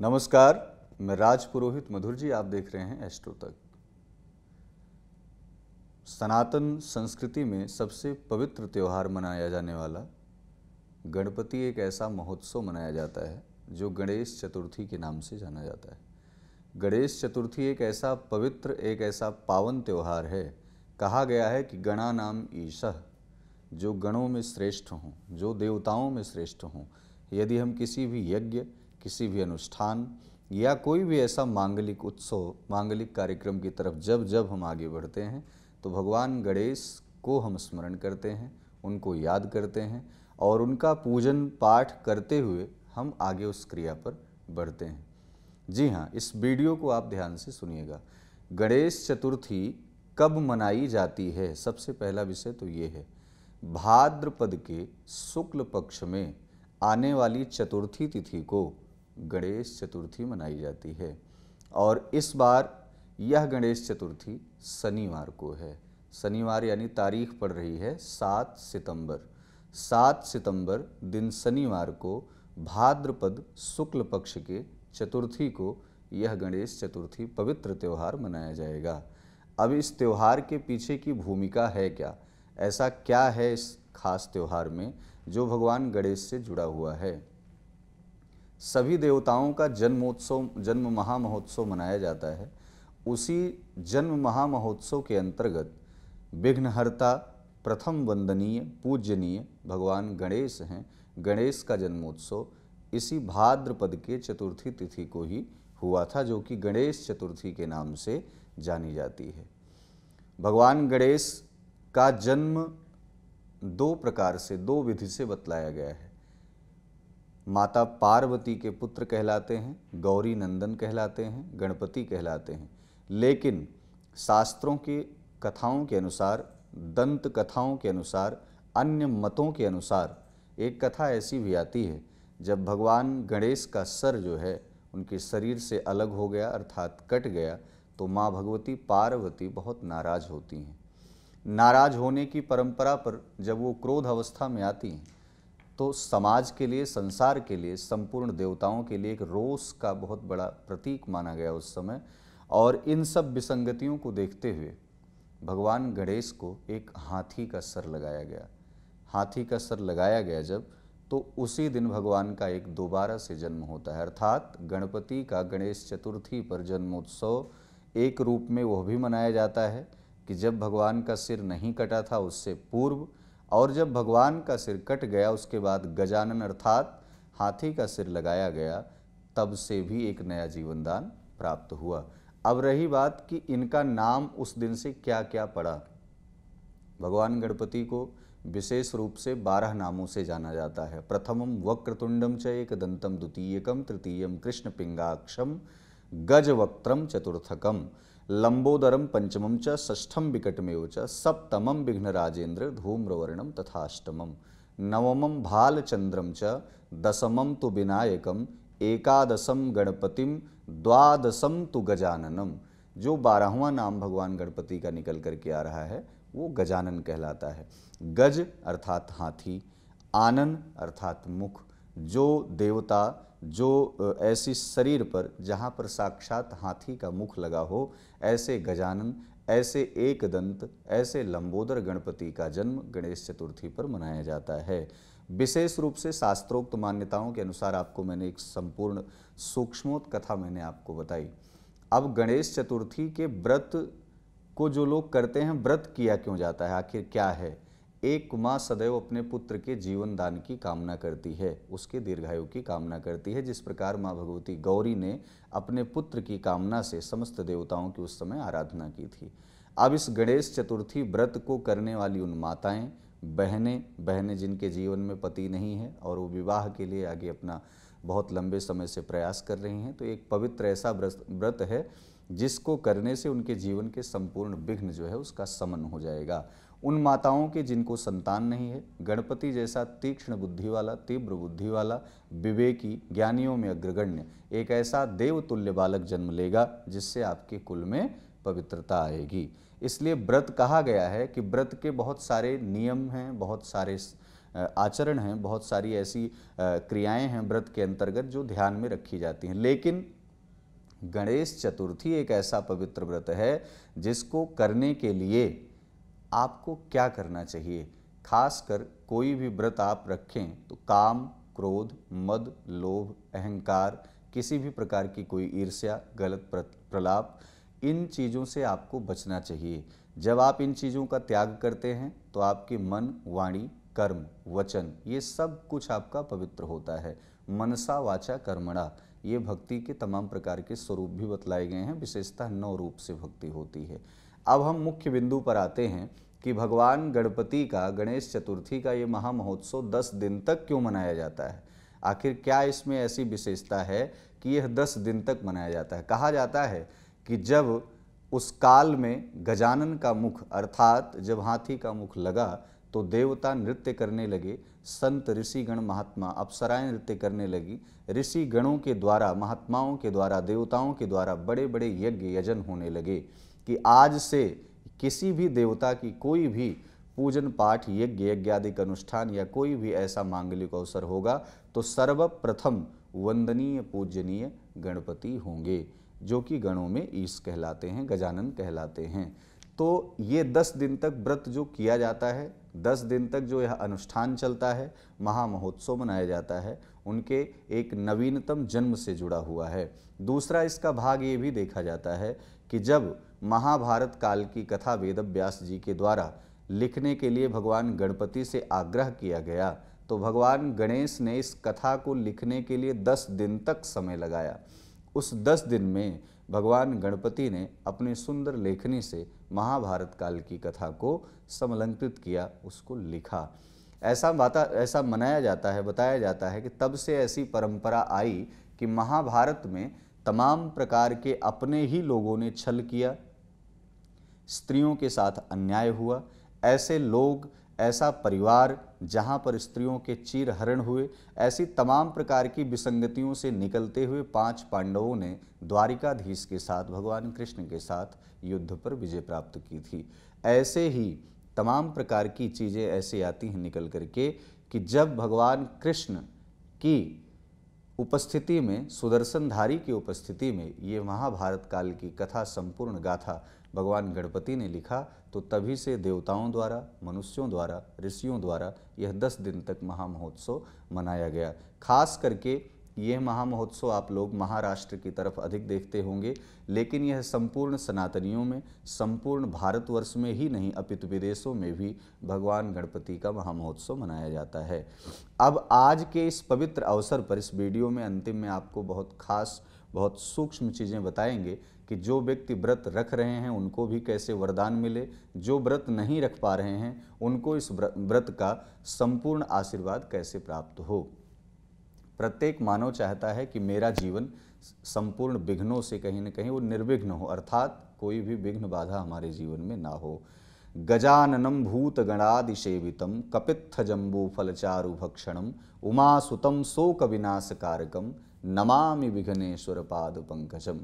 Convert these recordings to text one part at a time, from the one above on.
नमस्कार मैं राज पुरोहित मधुर जी आप देख रहे हैं एस्ट्रो तक सनातन संस्कृति में सबसे पवित्र त्यौहार मनाया जाने वाला गणपति एक ऐसा महोत्सव मनाया जाता है जो गणेश चतुर्थी के नाम से जाना जाता है गणेश चतुर्थी एक ऐसा पवित्र एक ऐसा पावन त्यौहार है कहा गया है कि गणा नाम ईशह जो गणों में श्रेष्ठ हों जो देवताओं में श्रेष्ठ हों यदि हम किसी भी यज्ञ किसी भी अनुष्ठान या कोई भी ऐसा मांगलिक उत्सव मांगलिक कार्यक्रम की तरफ जब जब हम आगे बढ़ते हैं तो भगवान गणेश को हम स्मरण करते हैं उनको याद करते हैं और उनका पूजन पाठ करते हुए हम आगे उस क्रिया पर बढ़ते हैं जी हाँ इस वीडियो को आप ध्यान से सुनिएगा गणेश चतुर्थी कब मनाई जाती है सबसे पहला विषय तो ये है भाद्रपद के शुक्ल पक्ष में आने वाली चतुर्थी तिथि को गणेश चतुर्थी मनाई जाती है और इस बार यह गणेश चतुर्थी शनिवार को है शनिवार यानी तारीख पड़ रही है सात सितंबर सात सितंबर दिन शनिवार को भाद्रपद शुक्ल पक्ष के चतुर्थी को यह गणेश चतुर्थी पवित्र त्यौहार मनाया जाएगा अब इस त्यौहार के पीछे की भूमिका है क्या ऐसा क्या है इस खास त्यौहार में जो भगवान गणेश से जुड़ा हुआ है सभी देवताओं का जन्मोत्सव जन्म महामहोत्सव मनाया जाता है उसी जन्म महामहोत्सव के अंतर्गत विघ्नहर्ता प्रथम वंदनीय पूजनीय भगवान गणेश हैं गणेश का जन्मोत्सव इसी भाद्रपद के चतुर्थी तिथि को ही हुआ था जो कि गणेश चतुर्थी के नाम से जानी जाती है भगवान गणेश का जन्म दो प्रकार से दो विधि से बतलाया गया है माता पार्वती के पुत्र कहलाते हैं गौरी नंदन कहलाते हैं गणपति कहलाते हैं लेकिन शास्त्रों की कथाओं के अनुसार दंत कथाओं के अनुसार अन्य मतों के अनुसार एक कथा ऐसी भी आती है जब भगवान गणेश का सर जो है उनके शरीर से अलग हो गया अर्थात कट गया तो माँ भगवती पार्वती बहुत नाराज़ होती हैं नाराज़ होने की परंपरा पर जब वो क्रोध अवस्था में आती हैं तो समाज के लिए संसार के लिए संपूर्ण देवताओं के लिए एक रोष का बहुत बड़ा प्रतीक माना गया उस समय और इन सब विसंगतियों को देखते हुए भगवान गणेश को एक हाथी का सर लगाया गया हाथी का सर लगाया गया जब तो उसी दिन भगवान का एक दोबारा से जन्म होता है अर्थात गणपति का गणेश चतुर्थी पर जन्मोत्सव एक रूप में वह भी मनाया जाता है कि जब भगवान का सिर नहीं कटा था उससे पूर्व और जब भगवान का सिर कट गया उसके बाद गजानन अर्थात हाथी का सिर लगाया गया तब से भी एक नया जीवनदान प्राप्त हुआ अब रही बात कि इनका नाम उस दिन से क्या क्या पड़ा भगवान गणपति को विशेष रूप से बारह नामों से जाना जाता है प्रथमम वक्रतुंडम च एक दंतम द्वितीयकम तृतीयम कृष्ण पिंगाक्षम गज गजवक्त्रम चतुर्थकम लंबोदरम पंचमम च ष्ठम विकटमेव च सप्तमम विघ्नराजेंद्र धूम्रवर्ण तथाष्टम नवम भालचंद्रम च दसमम तो विनायकम एकादशम गणपतिम द्वादशम तो गजाननम जो बारहवा नाम भगवान गणपति का निकल करके आ रहा है वो गजानन कहलाता है गज अर्थात हाथी आनन अर्थात मुख जो देवता जो ऐसी शरीर पर जहाँ पर साक्षात हाथी का मुख लगा हो ऐसे गजानन ऐसे एक दंत ऐसे लंबोदर गणपति का जन्म गणेश चतुर्थी पर मनाया जाता है विशेष रूप से शास्त्रोक्त मान्यताओं के अनुसार आपको मैंने एक संपूर्ण सूक्ष्मोत कथा मैंने आपको बताई अब गणेश चतुर्थी के व्रत को जो लोग करते हैं व्रत किया क्यों जाता है आखिर क्या है एक माँ सदैव अपने पुत्र के जीवन दान की कामना करती है उसके दीर्घायु की कामना करती है जिस प्रकार माँ भगवती गौरी ने अपने पुत्र की कामना से समस्त देवताओं की उस समय आराधना की थी अब इस गणेश चतुर्थी व्रत को करने वाली उन माताएं बहनें बहनें जिनके जीवन में पति नहीं है और वो विवाह के लिए आगे अपना बहुत लंबे समय से प्रयास कर रही हैं तो एक पवित्र ऐसा व्रत है जिसको करने से उनके जीवन के संपूर्ण विघ्न जो है उसका समन हो जाएगा उन माताओं के जिनको संतान नहीं है गणपति जैसा तीक्ष्ण बुद्धि वाला तीव्र बुद्धि वाला विवेकी ज्ञानियों में अग्रगण्य एक ऐसा देवतुल्य बालक जन्म लेगा जिससे आपके कुल में पवित्रता आएगी इसलिए व्रत कहा गया है कि व्रत के बहुत सारे नियम हैं बहुत सारे आचरण हैं बहुत सारी ऐसी क्रियाएं हैं व्रत के अंतर्गत जो ध्यान में रखी जाती हैं लेकिन गणेश चतुर्थी एक ऐसा पवित्र व्रत है जिसको करने के लिए आपको क्या करना चाहिए खासकर कोई भी व्रत आप रखें तो काम क्रोध मद लोभ अहंकार किसी भी प्रकार की कोई ईर्ष्या गलत प्रलाप इन चीज़ों से आपको बचना चाहिए जब आप इन चीज़ों का त्याग करते हैं तो आपके मन वाणी कर्म वचन ये सब कुछ आपका पवित्र होता है मनसा वाचा कर्मणा ये भक्ति के तमाम प्रकार के स्वरूप भी बतलाए गए हैं विशेषतः नौ रूप से भक्ति होती है अब हम मुख्य बिंदु पर आते हैं कि भगवान गणपति का गणेश चतुर्थी का ये महामहोत्सव दस दिन तक क्यों मनाया जाता है आखिर क्या इसमें ऐसी विशेषता है कि यह दस दिन तक मनाया जाता है कहा जाता है कि जब उस काल में गजानन का मुख अर्थात जब हाथी का मुख लगा तो देवता नृत्य करने लगे संत ऋषिगण महात्मा अप्सराएं नृत्य करने लगी ऋषि गणों के द्वारा महात्माओं के द्वारा देवताओं के द्वारा बड़े बड़े यज्ञ यजन होने लगे कि आज से किसी भी देवता की कोई भी पूजन पाठ यज्ञ यज्ञादि का अनुष्ठान या कोई भी ऐसा मांगलिक अवसर होगा तो सर्वप्रथम वंदनीय पूजनीय गणपति होंगे जो कि गणों में ईश कहलाते हैं गजानन कहलाते हैं तो ये दस दिन तक व्रत जो किया जाता है दस दिन तक जो यह अनुष्ठान चलता है महामहोत्सव मनाया जाता है उनके एक नवीनतम जन्म से जुड़ा हुआ है दूसरा इसका भाग ये भी देखा जाता है कि जब महाभारत काल की कथा वेद व्यास जी के द्वारा लिखने के लिए भगवान गणपति से आग्रह किया गया तो भगवान गणेश ने इस कथा को लिखने के लिए दस दिन तक समय लगाया उस दस दिन में भगवान गणपति ने अपनी सुंदर लेखनी से महाभारत काल की कथा को समलंकृत किया उसको लिखा ऐसा बाता ऐसा मनाया जाता है बताया जाता है कि तब से ऐसी परंपरा आई कि महाभारत में तमाम प्रकार के अपने ही लोगों ने छल किया स्त्रियों के साथ अन्याय हुआ ऐसे लोग ऐसा परिवार जहां पर स्त्रियों के चीर हरण हुए ऐसी तमाम प्रकार की विसंगतियों से निकलते हुए पांच पांडवों ने द्वारिकाधीश के साथ भगवान कृष्ण के साथ युद्ध पर विजय प्राप्त की थी ऐसे ही तमाम प्रकार की चीज़ें ऐसे आती हैं निकल करके कि जब भगवान कृष्ण की उपस्थिति में सुदर्शनधारी की उपस्थिति में ये महाभारत काल की कथा संपूर्ण गाथा भगवान गणपति ने लिखा तो तभी से देवताओं द्वारा मनुष्यों द्वारा ऋषियों द्वारा यह दस दिन तक महामहोत्सव मनाया गया खास करके यह महामहोत्सव आप लोग महाराष्ट्र की तरफ अधिक देखते होंगे लेकिन यह संपूर्ण सनातनियों में संपूर्ण भारतवर्ष में ही नहीं अपितु विदेशों में भी भगवान गणपति का महामहोत्सव मनाया जाता है अब आज के इस पवित्र अवसर पर इस वीडियो में अंतिम में आपको बहुत खास बहुत सूक्ष्म चीज़ें बताएंगे कि जो व्यक्ति व्रत रख रहे हैं उनको भी कैसे वरदान मिले जो व्रत नहीं रख पा रहे हैं उनको इस व्रत का संपूर्ण आशीर्वाद कैसे प्राप्त हो प्रत्येक मानव चाहता है कि मेरा जीवन संपूर्ण विघ्नों से कहीं ना कहीं वो निर्विघ्न हो अर्थात कोई भी विघ्न बाधा हमारे जीवन में ना हो गजाननम भूतगणादिसेवितम फलचारु भक्षणम उमासुतम शोक विनाशकारकम नमामि विघ्नेश्वर पाद पंकजम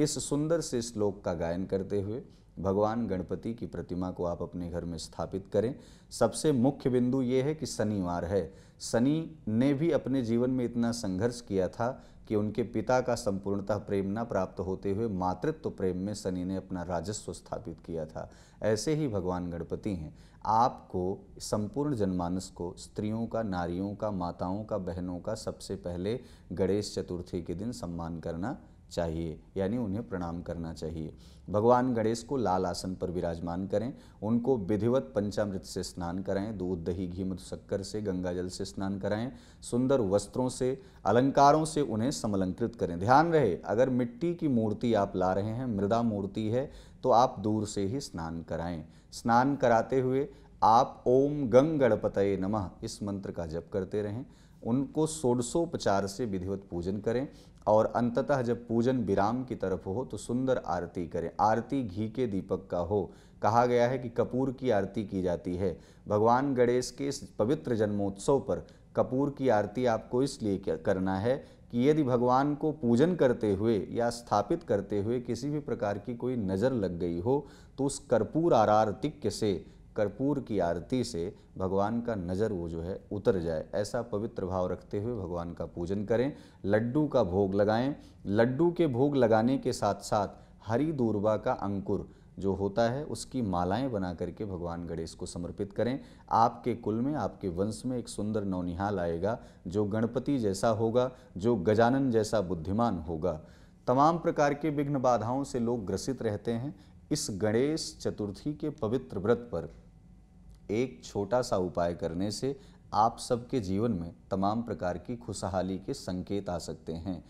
इस सुंदर से श्लोक का गायन करते हुए भगवान गणपति की प्रतिमा को आप अपने घर में स्थापित करें सबसे मुख्य बिंदु ये है कि शनिवार है शनि ने भी अपने जीवन में इतना संघर्ष किया था कि उनके पिता का संपूर्णतः प्रेम न प्राप्त होते हुए मातृत्व प्रेम में शनि ने अपना राजस्व स्थापित किया था ऐसे ही भगवान गणपति हैं आपको संपूर्ण जनमानस को स्त्रियों का नारियों का माताओं का बहनों का सबसे पहले गणेश चतुर्थी के दिन सम्मान करना चाहिए यानी उन्हें प्रणाम करना चाहिए भगवान गणेश को लाल आसन पर विराजमान करें उनको विधिवत पंचामृत से स्नान कराएं दूध दही घी मधु शक्कर से गंगा जल से स्नान कराएं सुंदर वस्त्रों से अलंकारों से उन्हें समलंकृत करें ध्यान रहे अगर मिट्टी की मूर्ति आप ला रहे हैं मृदा मूर्ति है तो आप दूर से ही स्नान कराएं स्नान कराते हुए आप ओम गंग गणपतये नमः इस मंत्र का जप करते रहें उनको षोडशोपचार से विधिवत पूजन करें और अंततः जब पूजन विराम की तरफ हो तो सुंदर आरती करें आरती घी के दीपक का हो कहा गया है कि कपूर की आरती की जाती है भगवान गणेश के इस पवित्र जन्मोत्सव पर कपूर की आरती आपको इसलिए करना है कि यदि भगवान को पूजन करते हुए या स्थापित करते हुए किसी भी प्रकार की कोई नज़र लग गई हो तो उस कर्पूर आरार तिक्य से कर्पूर की आरती से भगवान का नज़र वो जो है उतर जाए ऐसा पवित्र भाव रखते हुए भगवान का पूजन करें लड्डू का भोग लगाएं लड्डू के भोग लगाने के साथ साथ हरी दूरबा का अंकुर जो होता है उसकी मालाएं बना करके भगवान गणेश को समर्पित करें आपके कुल में आपके वंश में एक सुंदर नौनिहाल आएगा जो गणपति जैसा होगा जो गजानन जैसा बुद्धिमान होगा तमाम प्रकार के विघ्न बाधाओं से लोग ग्रसित रहते हैं इस गणेश चतुर्थी के पवित्र व्रत पर एक छोटा सा उपाय करने से आप सबके जीवन में तमाम प्रकार की खुशहाली के संकेत आ सकते हैं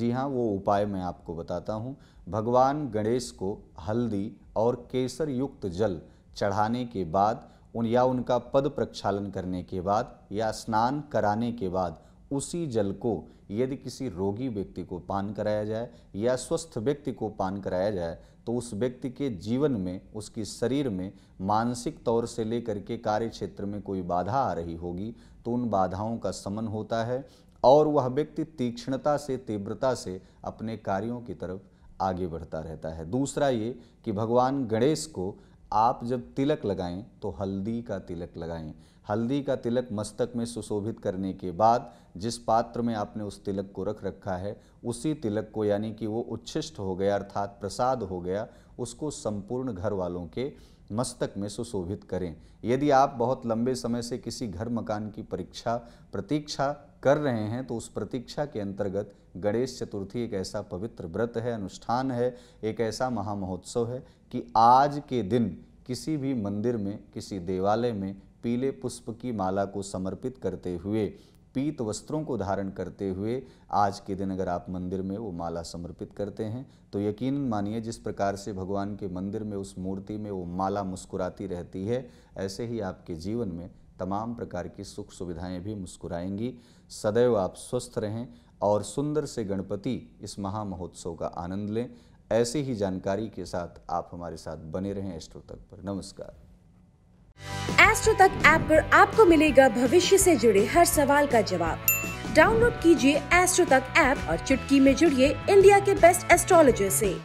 जी हाँ वो उपाय मैं आपको बताता हूँ भगवान गणेश को हल्दी और केसर युक्त जल चढ़ाने के बाद उन या उनका पद प्रक्षालन करने के बाद या स्नान कराने के बाद उसी जल को यदि किसी रोगी व्यक्ति को पान कराया जाए या स्वस्थ व्यक्ति को पान कराया जाए तो उस व्यक्ति के जीवन में उसकी शरीर में मानसिक तौर से लेकर के कार्य क्षेत्र में कोई बाधा आ रही होगी तो उन बाधाओं का समन होता है और वह व्यक्ति तीक्ष्णता से तीव्रता से अपने कार्यों की तरफ आगे बढ़ता रहता है दूसरा ये कि भगवान गणेश को आप जब तिलक लगाएं तो हल्दी का तिलक लगाएं हल्दी का तिलक मस्तक में सुशोभित करने के बाद जिस पात्र में आपने उस तिलक को रख रखा है उसी तिलक को यानी कि वो उच्छिष्ट हो गया अर्थात प्रसाद हो गया उसको संपूर्ण घर वालों के मस्तक में सुशोभित करें यदि आप बहुत लंबे समय से किसी घर मकान की परीक्षा प्रतीक्षा कर रहे हैं तो उस प्रतीक्षा के अंतर्गत गणेश चतुर्थी एक ऐसा पवित्र व्रत है अनुष्ठान है एक ऐसा महामहोत्सव है कि आज के दिन किसी भी मंदिर में किसी देवालय में पीले पुष्प की माला को समर्पित करते हुए पीत वस्त्रों को धारण करते हुए आज के दिन अगर आप मंदिर में वो माला समर्पित करते हैं तो यकीन मानिए जिस प्रकार से भगवान के मंदिर में उस मूर्ति में वो माला मुस्कुराती रहती है ऐसे ही आपके जीवन में तमाम प्रकार की सुख सुविधाएं भी मुस्कुराएंगी सदैव आप स्वस्थ रहें और सुंदर से गणपति इस महा महोत्सव का आनंद लें ऐसी ही जानकारी के साथ आप हमारे साथ बने रहें एस्ट्रो तक पर नमस्कार एस्ट्रो तक ऐप पर आपको मिलेगा भविष्य से जुड़े हर सवाल का जवाब डाउनलोड कीजिए एस्ट्रो तक ऐप और चुटकी में जुड़िए इंडिया के बेस्ट एस्ट्रोलॉजर से